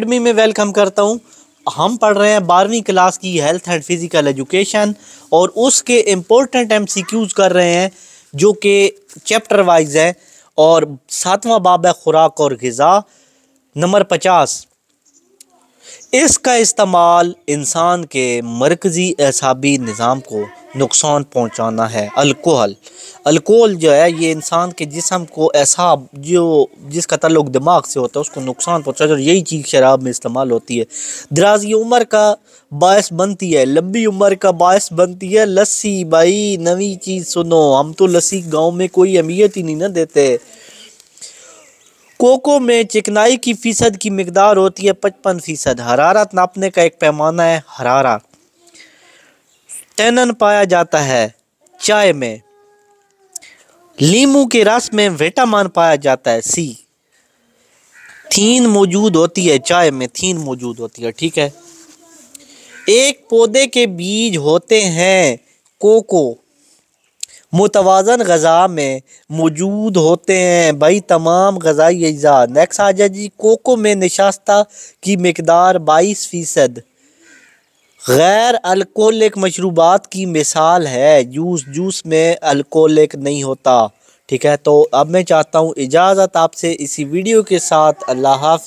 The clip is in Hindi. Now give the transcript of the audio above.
अकेडमी में वेलकम करता हूँ हम पढ़ रहे हैं बारहवीं क्लास की हेल्थ एंड फिज़िकल एजुकेशन और उसके इम्पोर्टेंट एम सी क्यूज़ कर रहे हैं जो कि चैप्टर वाइज है और सातवां बाब है खुराक और गज़ा नंबर पचास इसका इस्तेमाल इंसान के मरकज़ी एसाबी निज़ाम को नुकसान पहुंचाना है अल्कोहल अल्कोहल जो है ये इंसान के जिसम को ऐसा जो जिसका तल्लुक दिमाग से होता है उसको नुकसान पहुँचा और यही चीज़ शराब में इस्तेमाल होती है दराजी उम्र का बायस बनती है लंबी उम्र का बायस बनती है लस्सी भाई नवी चीज़ सुनो हम तो लस्सी गाँव में कोई अहमियत ही नहीं ना देते कोको में चिकनाई की फ़ीसद की मकदार होती है पचपन फ़ीसद हरारत नापने का एक पैमाना है हरारत टैनन पाया जाता है चाय में लीमू के रस में विटामिन पाया जाता है सी थीन मौजूद होती है चाय में थीन मौजूद होती है ठीक है एक पौधे के बीज होते हैं कोको मुतवाजन गज़ा में मौजूद होते हैं भाई तमाम गज़ाई अज्जा नेक्स्ट आ जाए जी कोको में निशास्ता की मकदार बाईस फ़ीसद गैर अल्कोहलिक मशरूबात की मिसाल है जूस जूस में अल्कोहलिक नहीं होता ठीक है तो अब मैं चाहता हूँ इजाज़त आपसे इसी वीडियो के साथ अल्लाह हाफ